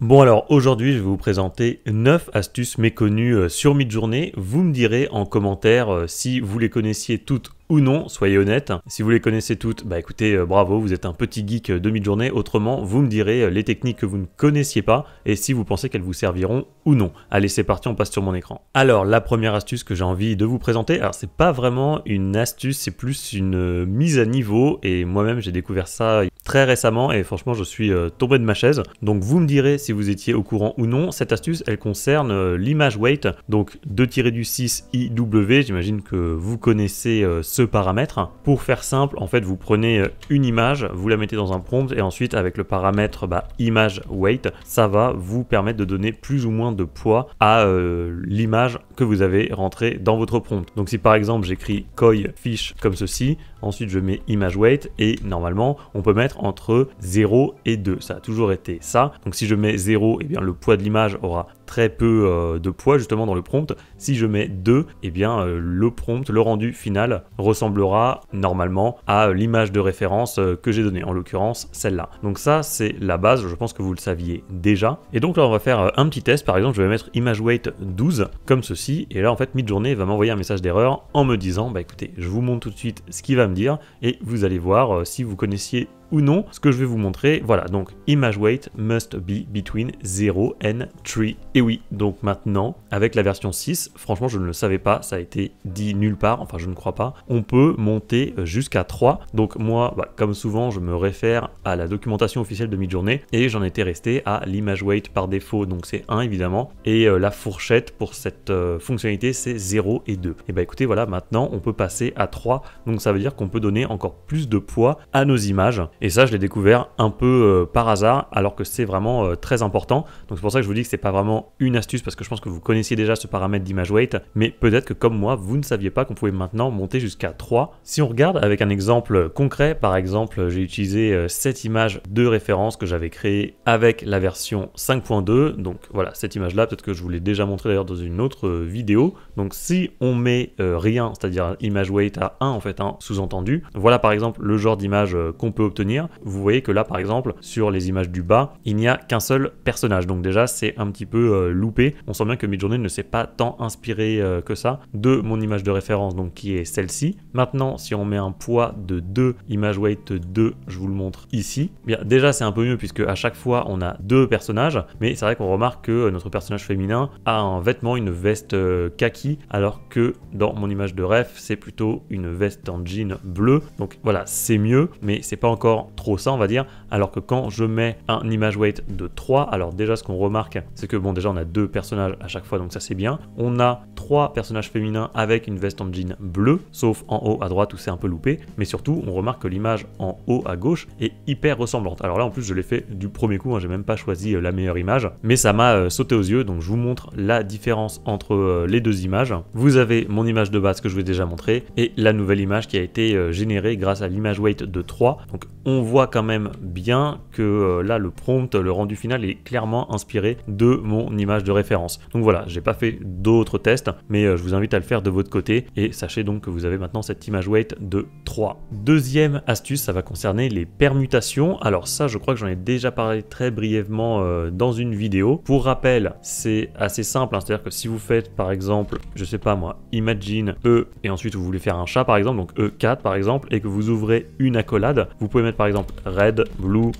Bon alors aujourd'hui je vais vous présenter 9 astuces méconnues euh, sur journée Vous me direz en commentaire euh, si vous les connaissiez toutes non, soyez honnête. Si vous les connaissez toutes, bah écoutez, euh, bravo, vous êtes un petit geek euh, demi journée Autrement, vous me direz euh, les techniques que vous ne connaissiez pas et si vous pensez qu'elles vous serviront ou non. Allez, c'est parti, on passe sur mon écran. Alors, la première astuce que j'ai envie de vous présenter, alors c'est pas vraiment une astuce, c'est plus une mise à niveau et moi-même j'ai découvert ça très récemment et franchement je suis tombé de ma chaise. Donc vous me direz si vous étiez au courant ou non. Cette astuce, elle concerne l'image weight, donc 2 6 IW. J'imagine que vous connaissez ce ce paramètre. Pour faire simple, en fait, vous prenez euh, une image, vous la mettez dans un prompt et ensuite avec le paramètre bah, image weight, ça va vous permettre de donner plus ou moins de poids à euh, l'image que vous avez rentrée dans votre prompt. Donc si par exemple j'écris koi fish comme ceci, Ensuite, je mets image weight et normalement, on peut mettre entre 0 et 2. Ça a toujours été ça. Donc si je mets 0, et eh bien le poids de l'image aura très peu euh, de poids justement dans le prompt. Si je mets 2, et eh bien euh, le prompt, le rendu final ressemblera normalement à l'image de référence euh, que j'ai donnée, en l'occurrence celle-là. Donc ça, c'est la base, je pense que vous le saviez déjà. Et donc là, on va faire un petit test. Par exemple, je vais mettre image weight 12 comme ceci. Et là, en fait, mid-journée va m'envoyer un message d'erreur en me disant, bah écoutez, je vous montre tout de suite ce qui va dire, et vous allez voir euh, si vous connaissiez ou non. Ce que je vais vous montrer, voilà, donc image weight must be between 0 and 3. Et oui, donc maintenant, avec la version 6, franchement, je ne le savais pas, ça a été dit nulle part, enfin je ne crois pas, on peut monter euh, jusqu'à 3. Donc moi, bah, comme souvent, je me réfère à la documentation officielle de mi-journée et j'en étais resté à l'image weight par défaut, donc c'est 1 évidemment, et euh, la fourchette pour cette euh, fonctionnalité, c'est 0 et 2. Et bah écoutez, voilà, maintenant, on peut passer à 3, donc ça veut dire qu'on peut donner encore plus de poids à nos images et ça, je l'ai découvert un peu euh, par hasard, alors que c'est vraiment euh, très important. Donc c'est pour ça que je vous dis que c'est pas vraiment une astuce, parce que je pense que vous connaissiez déjà ce paramètre d'image weight, mais peut-être que comme moi, vous ne saviez pas qu'on pouvait maintenant monter jusqu'à 3. Si on regarde avec un exemple concret, par exemple, j'ai utilisé euh, cette image de référence que j'avais créée avec la version 5.2. Donc voilà, cette image-là, peut-être que je vous l'ai déjà montré d'ailleurs dans une autre vidéo. Donc si on met rien, c'est-à-dire image weight à 1 en fait, hein, sous-entendu, voilà par exemple le genre d'image qu'on peut obtenir vous voyez que là, par exemple, sur les images du bas, il n'y a qu'un seul personnage. Donc déjà, c'est un petit peu euh, loupé. On sent bien que Midjourney ne s'est pas tant inspiré euh, que ça de mon image de référence, donc qui est celle-ci. Maintenant, si on met un poids de 2, image weight 2, je vous le montre ici. Bien, déjà, c'est un peu mieux puisque à chaque fois, on a deux personnages. Mais c'est vrai qu'on remarque que euh, notre personnage féminin a un vêtement, une veste kaki, alors que dans mon image de ref, c'est plutôt une veste en jean bleu. Donc voilà, c'est mieux, mais c'est pas encore trop ça on va dire, alors que quand je mets un image weight de 3, alors déjà ce qu'on remarque c'est que bon déjà on a deux personnages à chaque fois donc ça c'est bien, on a trois personnages féminins avec une veste en jean bleu, sauf en haut à droite où c'est un peu loupé, mais surtout on remarque que l'image en haut à gauche est hyper ressemblante. Alors là en plus je l'ai fait du premier coup, hein, j'ai même pas choisi euh, la meilleure image, mais ça m'a euh, sauté aux yeux donc je vous montre la différence entre euh, les deux images. Vous avez mon image de base que je vous ai déjà montré et la nouvelle image qui a été générée grâce à l'image weight de 3, donc on voit quand même bien que euh, là le prompt, le rendu final est clairement inspiré de mon image de référence. Donc voilà, j'ai pas fait d'autres tests, mais euh, je vous invite à le faire de votre côté et sachez donc que vous avez maintenant cette image weight de 3. Deuxième astuce, ça va concerner les permutations. Alors ça, je crois que j'en ai déjà parlé très brièvement euh, dans une vidéo. Pour rappel, c'est assez simple, hein. c'est-à-dire que si vous faites par exemple, je sais pas moi, imagine E et ensuite vous voulez faire un chat par exemple, donc E4 par exemple, et que vous ouvrez une accolade, vous pouvez par exemple red, blue,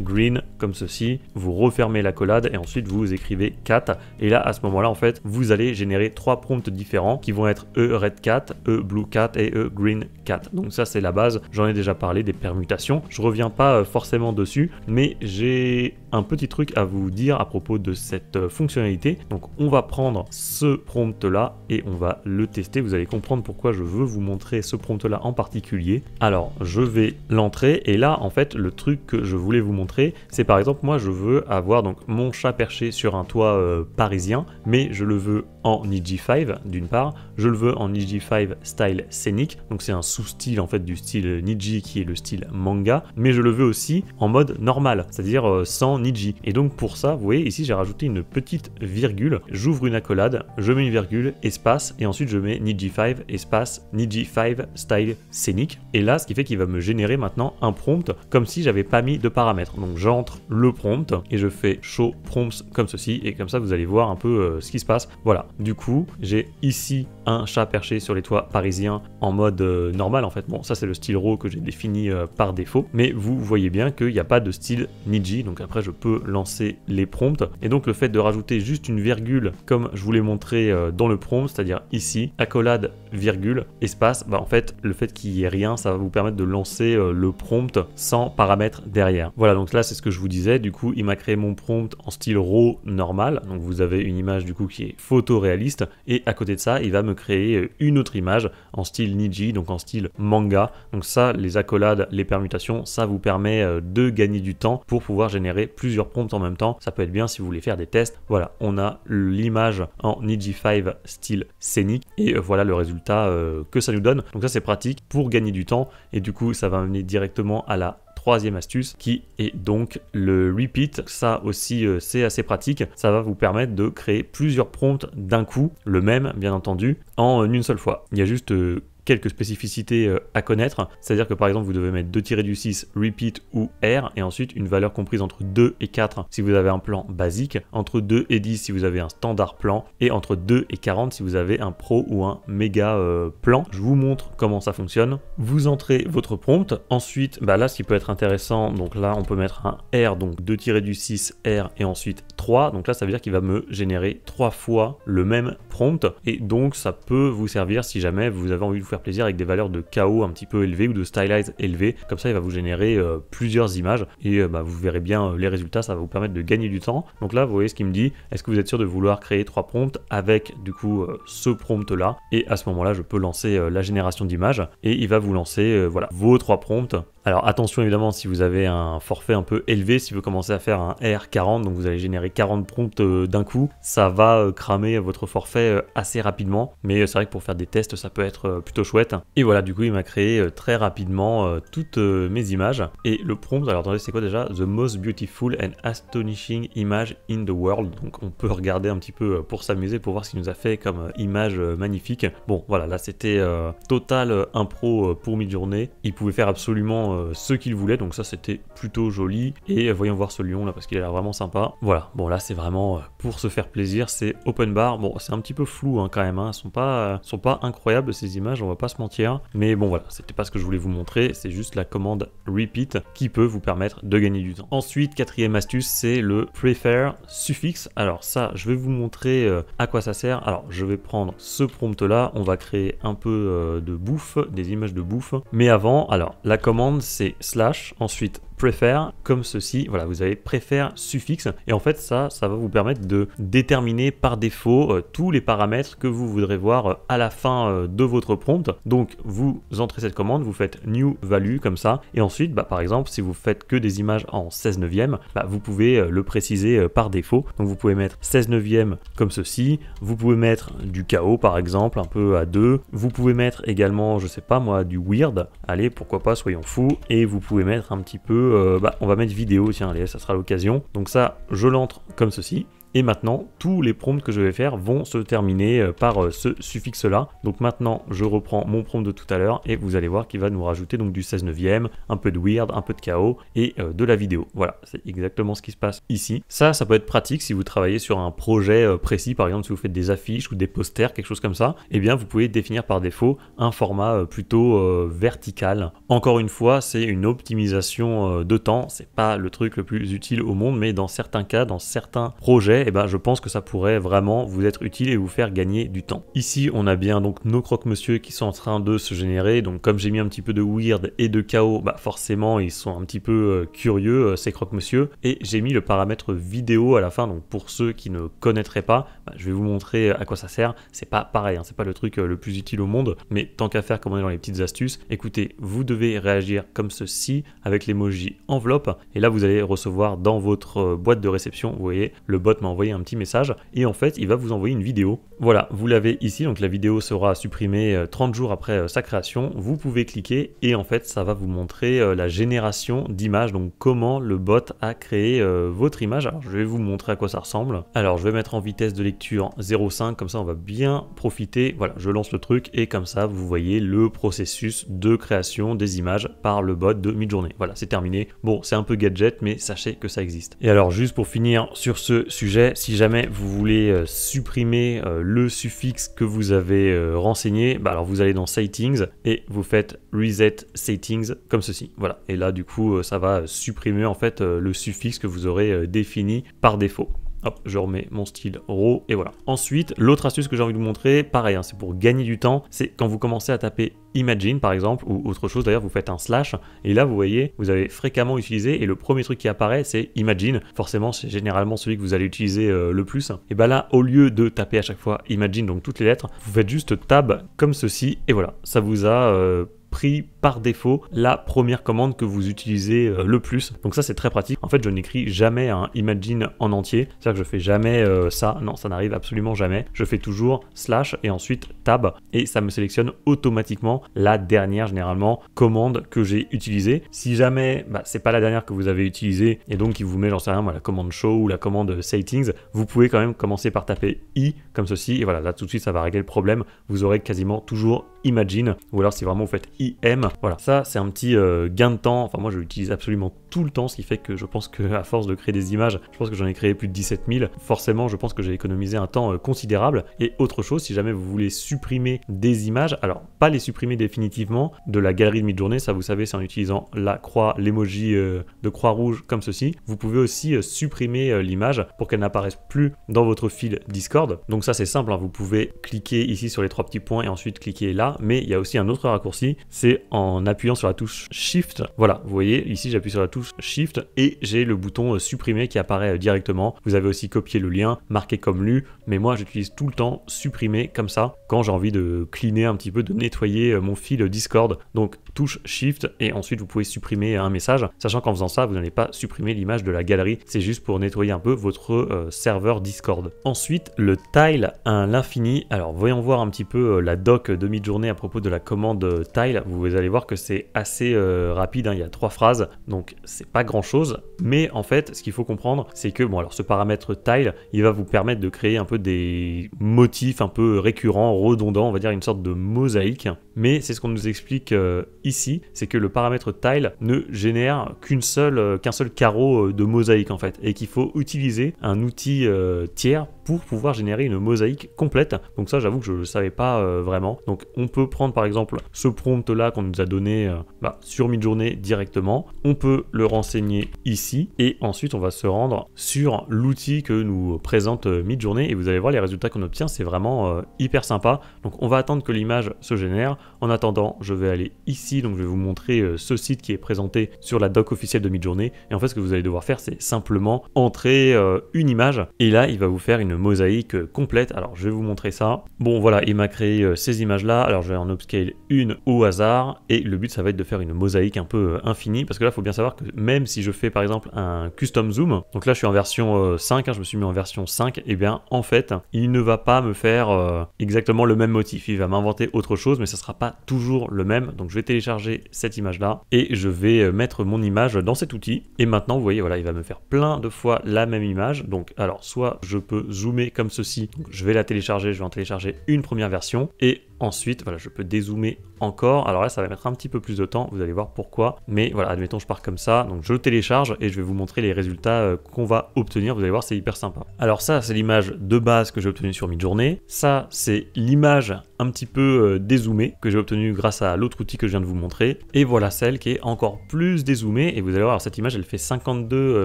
green comme ceci, vous refermez la collade et ensuite vous écrivez cat et là à ce moment là en fait vous allez générer trois prompts différents qui vont être e red cat, e blue cat et e green cat. Donc ça c'est la base, j'en ai déjà parlé des permutations, je reviens pas euh, forcément dessus mais j'ai un petit truc à vous dire à propos de cette euh, fonctionnalité. Donc on va prendre ce prompt là et on va le tester. Vous allez comprendre pourquoi je veux vous montrer ce prompt là en particulier. Alors je vais l'entrer et là en fait le truc que je voulais vous montrer c'est par exemple moi je veux avoir donc mon chat perché sur un toit euh, parisien mais je le veux en 5 d'une part, je le veux en Niji 5 style scénique, donc c'est un sous-style en fait du style Niji qui est le style manga, mais je le veux aussi en mode normal, c'est-à-dire euh, sans Niji. Et donc pour ça, vous voyez ici j'ai rajouté une petite virgule, j'ouvre une accolade, je mets une virgule, espace, et ensuite je mets Niji5 espace Niji5 style scénique, et là ce qui fait qu'il va me générer maintenant un prompt comme si j'avais pas mis de paramètres. Donc j'entre le prompt et je fais show prompts comme ceci, et comme ça vous allez voir un peu euh, ce qui se passe. Voilà, du coup, j'ai ici un chat perché sur les toits parisiens en mode euh, normal en fait. Bon, ça c'est le style RAW que j'ai défini euh, par défaut, mais vous voyez bien qu'il n'y a pas de style Niji, donc après je peux lancer les prompts. Et donc le fait de rajouter juste une virgule comme je vous l'ai montré euh, dans le prompt, c'est-à-dire ici, accolade, virgule, espace, bah en fait le fait qu'il n'y ait rien, ça va vous permettre de lancer le prompt sans paramètres derrière. Voilà, donc là c'est ce que je vous disais, du coup il m'a créé mon prompt en style RAW normal, donc vous avez une image du coup qui est photoréaliste, et à côté de ça il va me créer euh, une autre image en style Niji, donc en style manga. Donc ça, les accolades, les permutations, ça vous permet euh, de gagner du temps pour pouvoir générer plusieurs prompts en même temps. Ça peut être bien si vous voulez faire des tests. Voilà, on a l'image en Niji 5 style scénique et euh, voilà le résultat que ça nous donne. Donc ça, c'est pratique pour gagner du temps et du coup, ça va amener directement à la troisième astuce qui est donc le repeat. Ça aussi, euh, c'est assez pratique. Ça va vous permettre de créer plusieurs prompts d'un coup, le même bien entendu, en une seule fois. Il y a juste euh, quelques spécificités euh, à connaître. C'est-à-dire que par exemple, vous devez mettre 2 du 6, repeat ou R, et ensuite une valeur comprise entre 2 et 4 si vous avez un plan basique, entre 2 et 10 si vous avez un standard plan, et entre 2 et 40 si vous avez un pro ou un méga euh, plan. Je vous montre comment ça fonctionne. Vous entrez votre prompt, ensuite, bah là, ce qui peut être intéressant, donc là, on peut mettre un R, donc 2 tirés du 6, R, et ensuite 3. Donc là, ça veut dire qu'il va me générer 3 fois le même prompt, et donc ça peut vous servir si jamais vous avez envie de plaisir avec des valeurs de chaos un petit peu élevées ou de stylize élevé Comme ça, il va vous générer euh, plusieurs images et euh, bah, vous verrez bien euh, les résultats. Ça va vous permettre de gagner du temps. Donc là, vous voyez ce qu'il me dit. Est-ce que vous êtes sûr de vouloir créer trois prompts avec du coup ce prompt là Et à ce moment-là, je peux lancer la génération d'images et il va vous lancer voilà vos trois prompts alors attention évidemment si vous avez un forfait un peu élevé, si vous commencez à faire un R40, donc vous allez générer 40 prompts euh, d'un coup, ça va euh, cramer votre forfait euh, assez rapidement, mais c'est vrai que pour faire des tests ça peut être plutôt chouette. Et voilà du coup il m'a créé très rapidement toutes mes images, et le prompt, alors attendez c'est quoi déjà The most beautiful and astonishing image in the world, donc on peut regarder un petit peu pour s'amuser, pour voir ce qu'il nous a fait comme image magnifique. Bon voilà, là c'était total impro pour mi-journée, il pouvait faire absolument euh, ce qu'il voulait, donc ça c'était plutôt joli. Et euh, voyons voir ce lion là parce qu'il a l'air vraiment sympa. Voilà, bon là c'est vraiment euh, pour se faire plaisir, c'est open bar. Bon c'est un petit peu flou hein, quand même, hein. sont pas, sont pas incroyables ces images, on va pas se mentir. Mais bon voilà, c'était pas ce que je voulais vous montrer, c'est juste la commande repeat qui peut vous permettre de gagner du temps. Ensuite, quatrième astuce, c'est le prefer suffixe. Alors ça, je vais vous montrer à quoi ça sert. Alors je vais prendre ce prompt là, on va créer un peu de bouffe, des images de bouffe. Mais avant, alors la commande c'est slash, ensuite préfère, comme ceci. Voilà, vous avez préfère suffixe et en fait ça, ça va vous permettre de déterminer par défaut euh, tous les paramètres que vous voudrez voir euh, à la fin euh, de votre prompt. Donc vous entrez cette commande, vous faites new value comme ça et ensuite bah, par exemple si vous faites que des images en 16 neuvième, bah, vous pouvez le préciser par défaut. Donc vous pouvez mettre 16 neuvième comme ceci, vous pouvez mettre du chaos par exemple un peu à 2, vous pouvez mettre également je sais pas moi du weird, allez pourquoi pas soyons fous et vous pouvez mettre un petit peu euh, bah, on va mettre vidéo, tiens, allez, ça sera l'occasion. Donc ça, je l'entre comme ceci. Et maintenant, tous les prompts que je vais faire vont se terminer euh, par euh, ce suffixe-là. Donc maintenant, je reprends mon prompt de tout à l'heure et vous allez voir qu'il va nous rajouter donc du 16 neuvième, un peu de weird, un peu de chaos et euh, de la vidéo. Voilà, c'est exactement ce qui se passe ici. Ça, ça peut être pratique si vous travaillez sur un projet précis, par exemple si vous faites des affiches ou des posters, quelque chose comme ça. Eh bien, vous pouvez définir par défaut un format plutôt vertical. Encore une fois, c'est une optimisation de temps. C'est pas le truc le plus utile au monde, mais dans certains cas, dans certains projets, ben, je pense que ça pourrait vraiment vous être utile et vous faire gagner du temps. Ici, on a bien donc nos croque-monsieur qui sont en train de se générer. Donc, comme j'ai mis un petit peu de weird et de chaos, bah, forcément, ils sont un petit peu euh, curieux, euh, ces croque-monsieur. Et j'ai mis le paramètre vidéo à la fin. Donc, pour ceux qui ne connaîtraient pas, bah, je vais vous montrer euh, à quoi ça sert. C'est pas pareil, hein. c'est pas le truc le plus utile au monde, mais tant qu'à faire, comme on est dans les petites astuces, écoutez, vous devez réagir comme ceci avec l'emoji enveloppe. Et là, vous allez recevoir dans votre boîte de réception, vous voyez, le bot envoyer un petit message et en fait il va vous envoyer une vidéo. Voilà, vous l'avez ici, donc la vidéo sera supprimée 30 euh, jours après euh, sa création. Vous pouvez cliquer et en fait ça va vous montrer euh, la génération d'images, donc comment le bot a créé votre image. Alors je vais vous montrer à quoi ça ressemble. Alors je vais mettre en vitesse de lecture 0.5, comme ça on va bien profiter. Voilà, je lance le truc et comme ça vous voyez le processus de création des images par le bot de mid-journée. Voilà, c'est terminé. Bon, c'est un peu gadget, mais sachez que ça existe. Et alors juste pour finir sur ce sujet, si jamais vous voulez euh, supprimer euh, le suffixe que vous avez euh, renseigné, bah, alors vous allez dans Settings et vous faites Reset Settings comme ceci. Voilà. Et là, du coup, ça va supprimer en fait le suffixe que vous aurez défini par défaut. Hop, je remets mon style RAW et voilà. Ensuite, l'autre astuce que j'ai envie de vous montrer, pareil, hein, c'est pour gagner du temps, c'est quand vous commencez à taper Imagine par exemple, ou autre chose d'ailleurs, vous faites un slash, et là vous voyez, vous avez fréquemment utilisé, et le premier truc qui apparaît c'est Imagine, forcément c'est généralement celui que vous allez utiliser euh, le plus. Et bien là, au lieu de taper à chaque fois Imagine, donc toutes les lettres, vous faites juste Tab comme ceci, et voilà, ça vous a... Euh, pris par défaut la première commande que vous utilisez euh, le plus. Donc ça c'est très pratique. En fait je n'écris jamais un hein, imagine en entier, c'est-à-dire que je fais jamais euh, ça, non ça n'arrive absolument jamais. Je fais toujours slash et ensuite tab et ça me sélectionne automatiquement la dernière généralement commande que j'ai utilisée. Si jamais bah, c'est pas la dernière que vous avez utilisée et donc il vous met j'en sais rien moi la commande show ou la commande settings, vous pouvez quand même commencer par taper i comme ceci et voilà là tout de suite ça va régler le problème. Vous aurez quasiment toujours imagine ou alors si vraiment vous faites m Voilà, ça c'est un petit euh, gain de temps. Enfin, moi je l'utilise absolument tout le temps, ce qui fait que je pense que à force de créer des images, je pense que j'en ai créé plus de 17 000, forcément je pense que j'ai économisé un temps euh, considérable. Et autre chose, si jamais vous voulez supprimer des images, alors pas les supprimer définitivement de la galerie de mi journée ça vous savez c'est en utilisant la croix, l'emoji euh, de croix rouge comme ceci, vous pouvez aussi euh, supprimer l'image pour qu'elle n'apparaisse plus dans votre fil Discord. Donc ça c'est simple, hein. vous pouvez cliquer ici sur les trois petits points et ensuite cliquer là, mais il y a aussi un autre raccourci, c'est en appuyant sur la touche Shift. Voilà, vous voyez ici j'appuie sur la touche Shift et j'ai le bouton euh, supprimer qui apparaît euh, directement. Vous avez aussi copié le lien, marqué comme lu, mais moi j'utilise tout le temps supprimer comme ça quand j'ai envie de cleaner un petit peu, de nettoyer euh, mon fil Discord. Donc touche Shift et ensuite vous pouvez supprimer un message, sachant qu'en faisant ça, vous n'allez pas supprimer l'image de la galerie, c'est juste pour nettoyer un peu votre serveur Discord. Ensuite, le tile à l'infini. Alors voyons voir un petit peu la doc demi-journée à propos de la commande tile. Vous allez voir que c'est assez rapide, hein. il y a trois phrases. Donc c'est pas grand chose, mais en fait, ce qu'il faut comprendre, c'est que, bon, alors ce paramètre tile, il va vous permettre de créer un peu des motifs un peu récurrents, redondants, on va dire une sorte de mosaïque, mais c'est ce qu'on nous explique euh, ici, c'est que le paramètre tile ne génère qu'une seule, euh, qu'un seul carreau euh, de mosaïque en fait, et qu'il faut utiliser un outil tiers pour pouvoir générer une mosaïque complète. Donc ça, j'avoue que je ne le savais pas euh, vraiment. Donc on peut prendre par exemple ce prompt là qu'on nous a donné euh, bah, sur Midjourney directement. On peut le renseigner ici et ensuite on va se rendre sur l'outil que nous présente euh, Midjourney et vous allez voir les résultats qu'on obtient. C'est vraiment hyper sympa. Donc on va attendre que l'image se génère. En attendant, je vais aller ici. Donc je vais vous montrer ce site qui est présenté sur la doc officielle de Midjourney. Et en fait, ce que vous allez devoir faire, c'est simplement entrer une image et là, il va vous faire une mosaïque complète. Alors je vais vous montrer ça. Bon voilà, il m'a créé euh, ces images là. Alors je vais en upscale une au hasard et le but ça va être de faire une mosaïque un peu euh, infinie parce que là faut bien savoir que même si je fais par exemple un custom zoom, donc là je suis en version 5, euh, hein, je me suis mis en version 5, et eh bien en fait il ne va pas me faire exactement le même motif. Il va m'inventer autre chose mais ça sera pas toujours le même. Donc je vais télécharger cette image là et je vais mettre mon image dans cet outil et maintenant vous voyez voilà il va me faire plein de fois la même image. Donc alors soit je peux zoom zoomer comme ceci. Donc, je vais la télécharger, je vais en télécharger une première version. Et Ensuite, voilà, je peux dézoomer encore. Alors là, ça va mettre un petit peu plus de temps, vous allez voir pourquoi. Mais voilà, admettons, je pars comme ça. Donc je télécharge et je vais vous montrer les résultats euh, qu'on va obtenir. Vous allez voir, c'est hyper sympa. Alors ça, c'est l'image de base que j'ai obtenue sur journée Ça, c'est l'image un petit peu euh, dézoomée que j'ai obtenue grâce à l'autre outil que je viens de vous montrer. Et voilà celle qui est encore plus dézoomée. Et vous allez voir, cette image, elle fait 52 euh,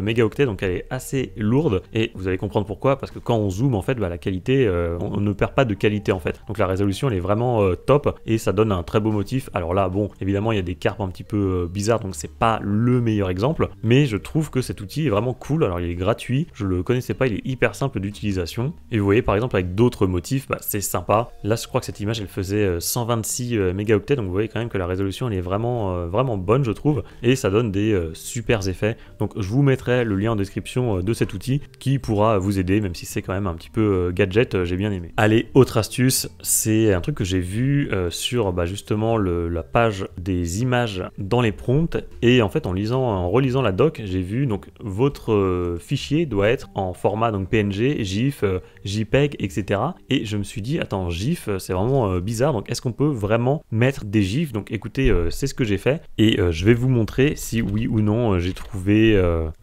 mégaoctets, donc elle est assez lourde. Et vous allez comprendre pourquoi, parce que quand on zoome, en fait, bah, la qualité, on ne perd pas de qualité, en fait. Donc la résolution, elle est vraiment euh, top et ça donne un très beau motif. Alors là, bon, évidemment, il y a des carpes un petit peu euh, bizarres, donc c'est pas le meilleur exemple, mais je trouve que cet outil est vraiment cool. Alors il est gratuit, je le connaissais pas, il est hyper simple d'utilisation. Et vous voyez, par exemple, avec d'autres motifs, bah, c'est sympa. Là, je crois que cette image, elle faisait 126 euh, mégaoctets, donc vous voyez quand même que la résolution, elle est vraiment, vraiment bonne, je trouve, et ça donne des super effets. Donc je vous mettrai le lien en description de cet outil qui pourra vous aider, même si c'est quand même un petit peu gadget, j'ai bien aimé. Allez, autre astuce, c'est un truc que j'ai vu euh, sur bah, justement la page des images dans les prompts et en fait en lisant, en relisant la doc, j'ai vu donc votre euh, fichier doit être en format donc PNG, GIF, euh, JPEG, etc. Et je me suis dit attends GIF c'est vraiment bizarre donc est-ce qu'on peut vraiment mettre des GIFs donc écoutez c'est ce que j'ai fait et je vais vous montrer si oui ou non j'ai trouvé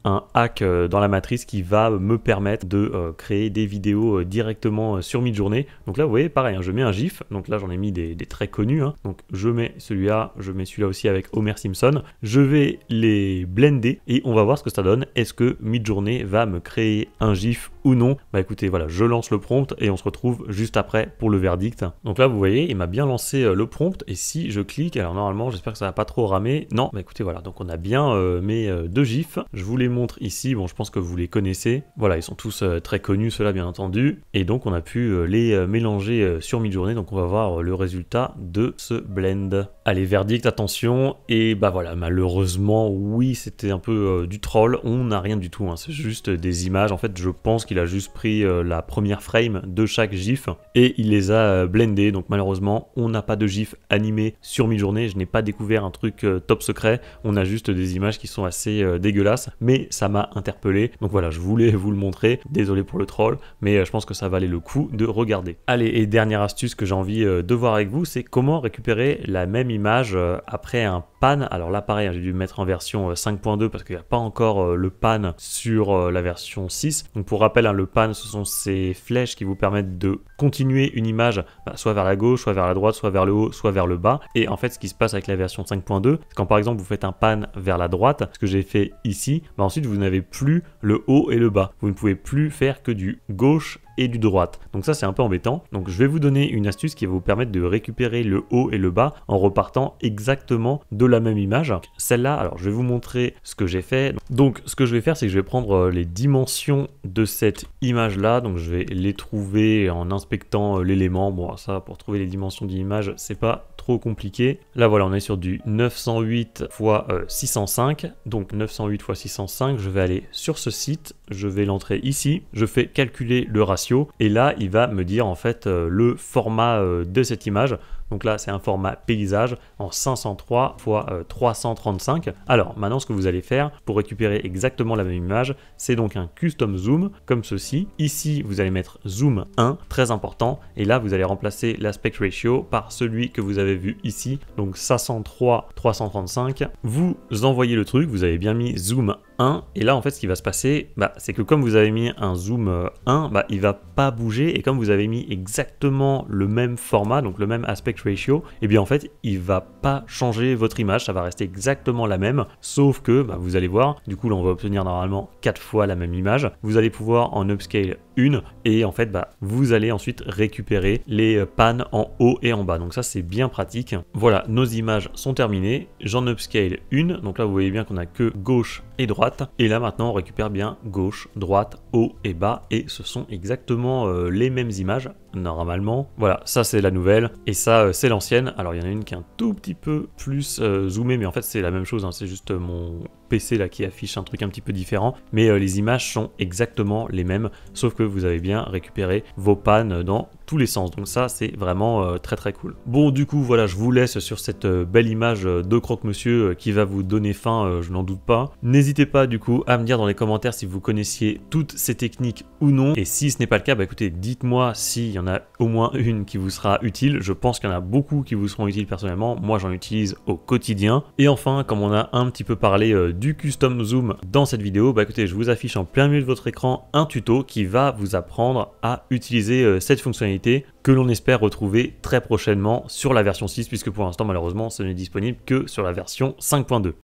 un hack dans la matrice qui va me permettre de créer des vidéos directement sur journée Donc là vous voyez pareil hein, je mets un GIF donc là j'en ai mis des, très connus. Hein. Donc je mets celui-là, je mets celui-là aussi avec Homer Simpson. Je vais les blender et on va voir ce que ça donne. Est-ce que Midjourney va me créer un GIF ou non, bah écoutez, voilà, je lance le prompt et on se retrouve juste après pour le verdict. Donc là, vous voyez, il m'a bien lancé euh, le prompt et si je clique, alors normalement, j'espère que ça va pas trop ramer. Non, bah écoutez, voilà, donc on a bien euh, mes euh, deux gifs. Je vous les montre ici, bon, je pense que vous les connaissez. Voilà, ils sont tous très connus, ceux-là, bien entendu. Et donc, on a pu les mélanger sur mi journée donc on va voir le résultat de ce blend. Allez, verdict, attention. Et bah voilà, malheureusement, oui, c'était un peu du troll. On n'a rien du tout, hein. c'est juste des images. En fait, je pense qu'il il a juste pris euh, la première frame de chaque GIF et il les a euh, blendés. Donc malheureusement, on n'a pas de GIF animé sur mi-journée. Je n'ai pas découvert un truc euh, top secret. On a juste des images qui sont assez dégueulasses, mais ça m'a interpellé. Donc voilà, je voulais vous le montrer. Désolé pour le troll, mais je pense que ça valait le coup de regarder. Allez, et dernière astuce que j'ai envie de voir avec vous, c'est comment récupérer la même image après un pan. Alors là, pareil, j'ai dû mettre en version 5.2 parce qu'il n'y a pas encore le pan sur la version 6. Donc pour rappel, Hein, le pan, ce sont ces flèches qui vous permettent de continuer une image bah, soit vers la gauche, soit vers la droite, soit vers le haut, soit vers le bas. Et en fait, ce qui se passe avec la version 5.2, quand par exemple vous faites un pan vers la droite, ce que j'ai fait ici, bah, ensuite vous n'avez plus le haut et le bas. Vous ne pouvez plus faire que du gauche et du droite. Donc ça c'est un peu embêtant. Donc je vais vous donner une astuce qui va vous permettre de récupérer le haut et le bas en repartant exactement de la même image. Celle-là, alors je vais vous montrer ce que j'ai fait. Donc ce que je vais faire c'est que je vais prendre euh, les dimensions de cette image là. Donc je vais les trouver en inspectant euh, l'élément. Bon ça pour trouver les dimensions d'image c'est pas trop compliqué. Là voilà on est sur du 908 x 605. Donc 908 x 605 je vais aller sur ce site je vais l'entrer ici, je fais calculer le ratio et là il va me dire en fait euh, le format euh, de cette image. Donc là c'est un format paysage en 503 x 335. Alors maintenant ce que vous allez faire pour récupérer exactement la même image, c'est donc un custom zoom comme ceci. Ici vous allez mettre zoom 1, très important, et là vous allez remplacer l'aspect ratio par celui que vous avez vu ici, donc 503 335. Vous envoyez le truc, vous avez bien mis zoom 1 et là en fait ce qui va se passer, bah, c'est que comme vous avez mis un zoom 1, euh, bah, il va pas bouger, et comme vous avez mis exactement le même format, donc le même aspect ratio, et eh bien en fait il va pas changer votre image, ça va rester exactement la même, sauf que bah, vous allez voir, du coup là on va obtenir normalement 4 fois la même image, vous allez pouvoir en upscale une, et en fait bah, vous allez ensuite récupérer les euh, pannes en haut et en bas, donc ça c'est bien pratique. Voilà, nos images sont terminées, j'en upscale une, donc là vous voyez bien qu'on a que gauche et droite, et là maintenant on récupère bien gauche, droite, haut et bas et ce sont exactement euh, les mêmes images normalement. Voilà, ça c'est la nouvelle, et ça euh, c'est l'ancienne. Alors il y en a une qui est un tout petit peu plus euh, zoomée, mais en fait c'est la même chose, hein. c'est juste euh, mon PC là qui affiche un truc un petit peu différent, mais les images sont exactement les mêmes, sauf que vous avez bien récupéré vos pannes dans tous les sens, donc ça c'est vraiment très très cool. Bon du coup voilà, je vous laisse sur cette belle image de croque-monsieur qui va vous donner faim, je n'en doute pas. N'hésitez pas du coup à me dire dans les commentaires si vous connaissiez toutes ces techniques ou non, et si ce n'est pas le cas, bah écoutez, dites-moi s'il y en en a au moins une qui vous sera utile. Je pense qu'il y en a beaucoup qui vous seront utiles personnellement. Moi, j'en utilise au quotidien. Et enfin, comme on a un petit peu parlé euh, du custom zoom dans cette vidéo, bah écoutez, je vous affiche en plein milieu de votre écran un tuto qui va vous apprendre à utiliser euh, cette fonctionnalité que l'on espère retrouver très prochainement sur la version 6 puisque pour l'instant malheureusement ce n'est disponible que sur la version 5.2.